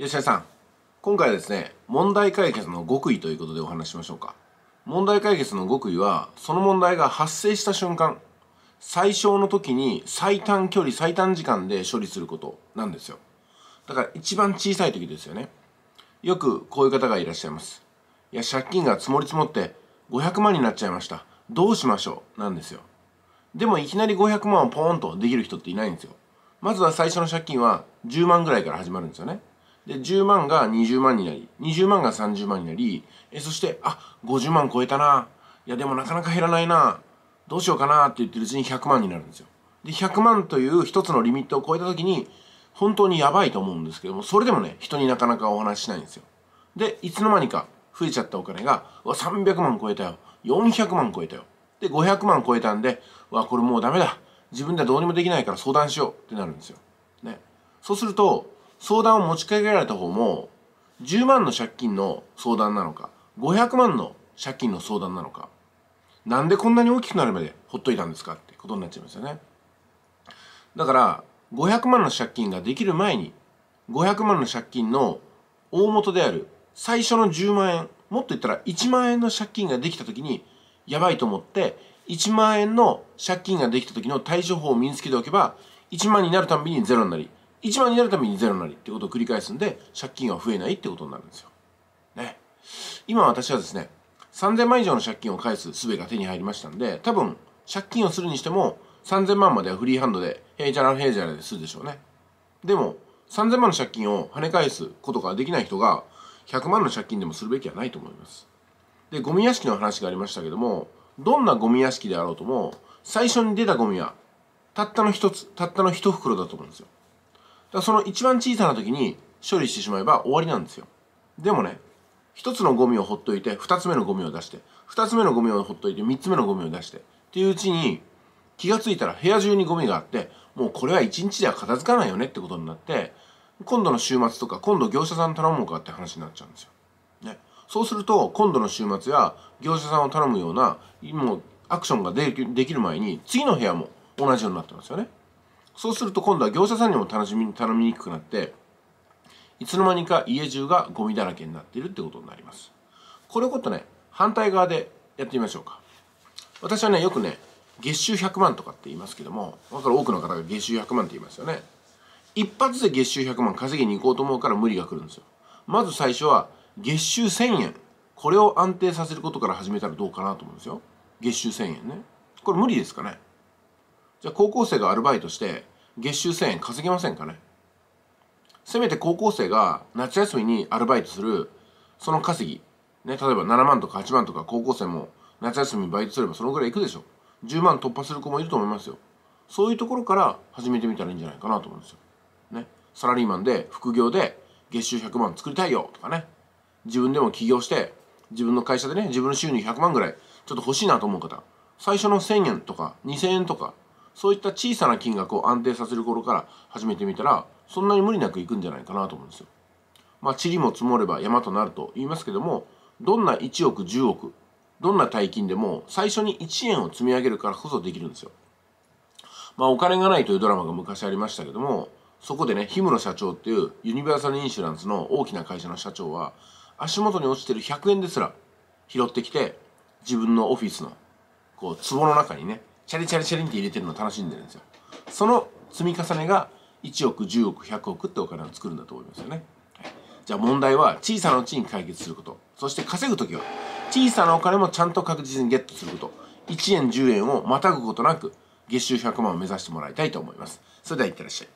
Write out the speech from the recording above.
吉田さん今回はですね問題解決の極意ということでお話しましょうか問題解決の極意はその問題が発生した瞬間最小の時に最短距離最短時間で処理することなんですよだから一番小さい時ですよねよくこういう方がいらっしゃいますいや借金が積もり積もって500万になっちゃいましたどうしましょうなんですよでもいきなり500万をポーンとできる人っていないんですよまずは最初の借金は10万ぐらいから始まるんですよねで、10万が20万になり、20万が30万になり、えそして、あ、50万超えたな。いや、でもなかなか減らないな。どうしようかなって言ってるうちに100万になるんですよ。で、100万という一つのリミットを超えた時に、本当にやばいと思うんですけども、それでもね、人になかなかお話ししないんですよ。で、いつの間にか増えちゃったお金が、わ、300万超えたよ。400万超えたよ。で、500万超えたんで、わ、これもうダメだ。自分ではどうにもできないから相談しようってなるんですよ。ね。そうすると、相談を持ちかけられた方も、10万の借金の相談なのか、500万の借金の相談なのか、なんでこんなに大きくなるまでほっといたんですかってことになっちゃいますよね。だから、500万の借金ができる前に、500万の借金の大元である最初の10万円、もっと言ったら1万円の借金ができた時に、やばいと思って、1万円の借金ができた時の対処法を身につけておけば、1万になるたびにゼロになり、1万になるために0なりってことを繰り返すんで借金は増えないってことになるんですよ。ね。今私はですね3000万以上の借金を返す術が手に入りましたんで多分借金をするにしても3000万まではフリーハンドでへいじゃらへいじゃらでするでしょうね。でも3000万の借金を跳ね返すことができない人が100万の借金でもするべきはないと思います。で、ゴミ屋敷の話がありましたけども、どんなゴミ屋敷であろうとも、最初に出たゴミは、たったの一つ、たったの一袋だと思うんですよ。らその一番小さな時に処理してしまえば終わりなんですよでもね一つのゴミをほっといて二つ目のゴミを出して二つ目のゴミをほっといて三つ目のゴミを出してっていううちに気がついたら部屋中にゴミがあってもうこれは一日では片付かないよねってことになって今度の週末とか今度業者さん頼もうかって話になっちゃうんですよ。ね、そうすると今度の週末や業者さんを頼むようなもうアクションができる前に次の部屋も同じようになってますよね。そうすると今度は業者さんにも楽しみ頼みにくくなっていつの間にか家中がゴミだらけになっているってことになりますこれをことね反対側でやってみましょうか私はねよくね月収100万とかって言いますけどもだから多くの方が月収100万って言いますよね一発で月収100万稼ぎに行こうと思うから無理が来るんですよまず最初は月収1000円これを安定させることから始めたらどうかなと思うんですよ月収1000円ねこれ無理ですかねじゃあ高校生がアルバイトして月収1000円稼げませんかねせめて高校生が夏休みにアルバイトするその稼ぎ、ね、例えば7万とか8万とか高校生も夏休みバイトすればそのぐらいいくでしょ10万突破する子もいると思いますよそういうところから始めてみたらいいんじゃないかなと思うんですよ、ね、サラリーマンで副業で月収100万作りたいよとかね自分でも起業して自分の会社でね自分の収入100万ぐらいちょっと欲しいなと思う方最初の1000円とか2000円とかそういった小さな金額を安定させる頃から始めてみたらそんなに無理なくいくんじゃないかなと思うんですよ。まあ塵も積もれば山となると言いますけどもどんな1億10億どんな大金でも最初に1円を積み上げるからこそできるんですよ。まあ、お金がないというドラマが昔ありましたけども、そこでね、氷室社長っていうユニバーサルインシュランスの大きな会社の社長は、足元に落ちてる100円ですら拾ってきて、自分のオフィスの、こう、壺の中にね、チャリチャリチャリンって入れてるのを楽しんでるんですよその積み重ねが1億10億100億ってお金を作るんだと思いますよね、はい、じゃあ問題は小さなうちに解決することそして稼ぐ時は小さなお金もちゃんと確実にゲットすること1円10円をまたぐことなく月収100万を目指してもらいたいと思いますそれではいってらっしゃい